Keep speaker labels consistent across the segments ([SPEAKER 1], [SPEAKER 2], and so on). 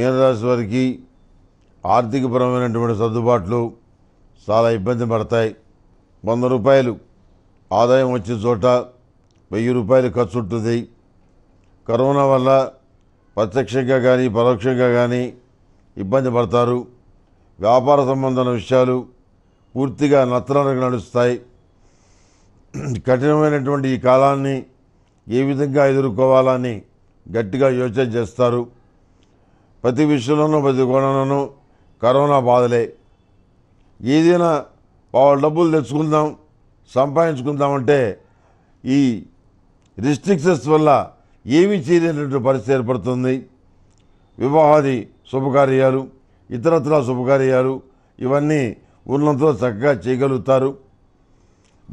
[SPEAKER 1] మీనరాశి వారికి ఆర్థికపరమైనటువంటి సర్దుబాట్లు చాలా ఇబ్బంది పడతాయి వంద రూపాయలు ఆదాయం వచ్చే చోట వెయ్యి రూపాయలు ఖర్చు ఉంటుంది కరోనా వల్ల ప్రత్యక్షంగా కానీ పరోక్షంగా కానీ ఇబ్బంది పడతారు వ్యాపార సంబంధమైన విషయాలు పూర్తిగా నత్తలకు నడుస్తాయి కఠినమైనటువంటి ఈ కాలాన్ని ఏ విధంగా ఎదుర్కోవాలని గట్టిగా యోచన చేస్తారు ప్రతి విషయంలోనూ ప్రతి కోణంలోనూ కరోనా బాధలే ఏదైనా వాళ్ళ డబ్బులు తెచ్చుకుందాం సంపాదించుకుందామంటే ఈ రిస్ట్రిక్షన్స్ వల్ల ఏమీ చేయలేనటువంటి పరిస్థితి ఏర్పడుతుంది వివాహాది శుభకార్యాలు ఇతరత్ర శుభకార్యాలు ఇవన్నీ ఉన్నంతలో చక్కగా చేయగలుగుతారు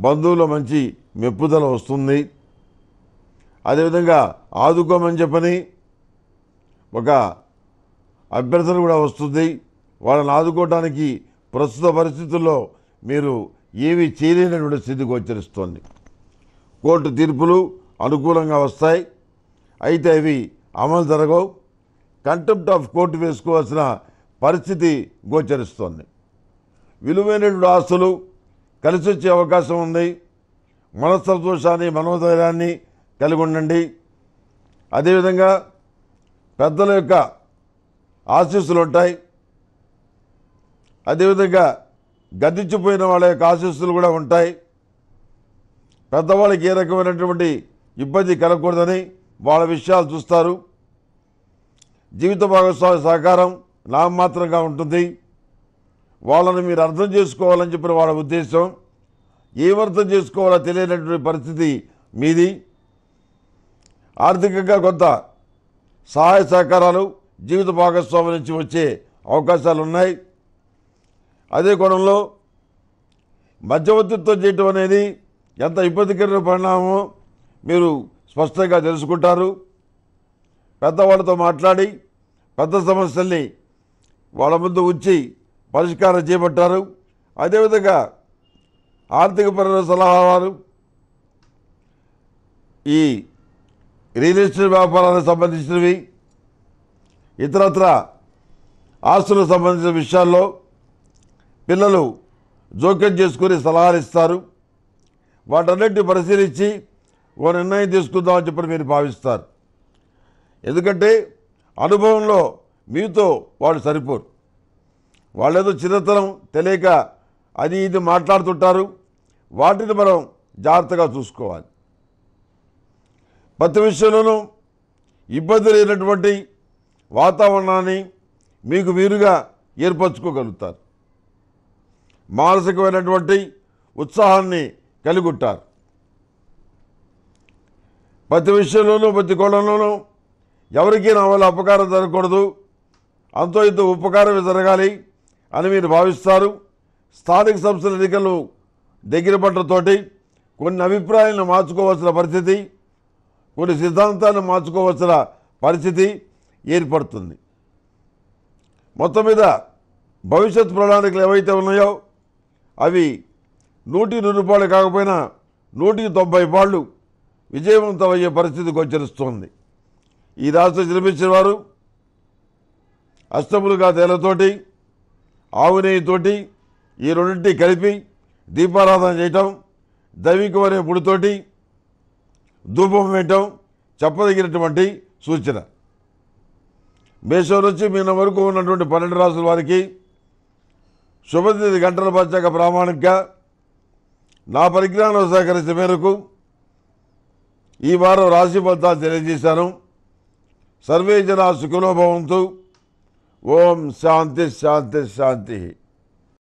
[SPEAKER 1] బంధువుల మంచి మెప్పుదల వస్తుంది అదేవిధంగా ఆదుకోమని చెప్పని ఒక అభ్యర్థన కూడా వస్తుంది వాళ్ళని ఆదుకోవడానికి ప్రస్తుత పరిస్థితుల్లో మీరు ఏమీ చేయలేనటువంటి స్థితి గోచరిస్తోంది కోర్టు తీర్పులు అనుకూలంగా వస్తాయి అయితే అవి అమలు జరగవు కంటెంప్ట్ ఆఫ్ కోర్టు వేసుకోవాల్సిన పరిస్థితి గోచరిస్తోంది విలువైనటువంటి ఆస్తులు కలిసి వచ్చే అవకాశం ఉంది మనస్సంతోషాన్ని మనోధైర్యాన్ని కలిగి ఉండండి అదేవిధంగా పెద్దల యొక్క ఆశీస్సులు ఉంటాయి అదేవిధంగా గతించిపోయిన వాళ్ళ యొక్క ఆశీస్సులు కూడా ఉంటాయి పెద్దవాళ్ళకి ఏ రకమైనటువంటి ఇబ్బంది కలగకూడదని వాళ్ళ విషయాలు చూస్తారు జీవిత భాగస్వామి సహకారం నామమాత్రంగా ఉంటుంది వాళ్ళని మీరు అర్థం చేసుకోవాలని చెప్పిన వాళ్ళ ఉద్దేశం ఏమర్థం చేసుకోవాలో తెలియనటువంటి పరిస్థితి మీది ఆర్థికంగా కొంత సహాయ సహకారాలు జీవిత భాగస్వామి నుంచి వచ్చే అవకాశాలు ఉన్నాయి అదే కోణంలో మధ్యవర్తిత్వం చేయటం అనేది ఎంత ఇబ్బందికరమైన పరిణామో మీరు స్పష్టంగా తెలుసుకుంటారు పెద్దవాళ్ళతో మాట్లాడి పెద్ద సమస్యల్ని వాళ్ళ ముందు ఉంచి పరిష్కారం చేపట్టారు అదేవిధంగా ఆర్థిక ఆర్థికపరమైన సలహాలు ఈ రియల్ ఎస్టేట్ వ్యాపారానికి సంబంధించినవి ఇతరత్ర ఆస్తులకు సంబంధించిన విషయాల్లో పిల్లలు జోక్యం చేసుకుని సలహాలు ఇస్తారు వాటన్నిటిని పరిశీలించి ఓ నిర్ణయం తీసుకుందామని చెప్పి మీరు భావిస్తారు ఎందుకంటే అనుభవంలో మీతో వాడు సరిపోరు వాళ్ళేదో చిన్నతనం తెలియక అది ఇది మాట్లాడుతుంటారు వాటిని మనం జాగ్రత్తగా చూసుకోవాలి ప్రతి విషయంలోనూ ఇబ్బంది లేనటువంటి వాతావరణాన్ని మీకు మీరుగా ఏర్పరచుకోగలుగుతారు మానసికమైనటువంటి ఉత్సాహాన్ని కలిగొట్టారు ప్రతి విషయంలోనూ ప్రతి కోణంలోనూ ఎవరికీ నా వల్ల అపకారం జరగకూడదు అంతో ఇంత ఉపకారమే జరగాలి అని మీరు భావిస్తారు స్థానిక సంస్థల ఎన్నికలు దగ్గర పట్టడంతోటి కొన్ని అభిప్రాయాలను మార్చుకోవాల్సిన పరిస్థితి కొన్ని సిద్ధాంతాలను మార్చుకోవాల్సిన పరిస్థితి ఏర్పడుతుంది మొత్తం మీద భవిష్యత్ ప్రణాళికలు ఏవైతే ఉన్నాయో అవి నూటికి నూరు రూపాయలు కాకపోయినా నూటికి తొంభై పాళ్ళు విజయవంతమయ్యే పరిస్థితి గోచరిస్తోంది ఈ రాష్ట్ర జన్మించిన వారు అష్టములుగా తేలతోటి ఆవునేయితోటి ఈ రెండింటి కలిపి దీపారాధన చేయటం దైవికం పుడితోటి ధూపం వేయటం చెప్పదగినటువంటి సూచన మేషం నుంచి మీన వరకు ఉన్నటువంటి పన్నెండు రాసుల వారికి శుభతిథి గంటల పచ్చాక ప్రామాణిక నా పరిజ్ఞానం సహకరించిన మేరకు ఈ వారం రాశి ఫలితాలు తెలియజేశాను సర్వే జనా సుఖలోభవంతు ఓం శాంతి శాంతి శాంతి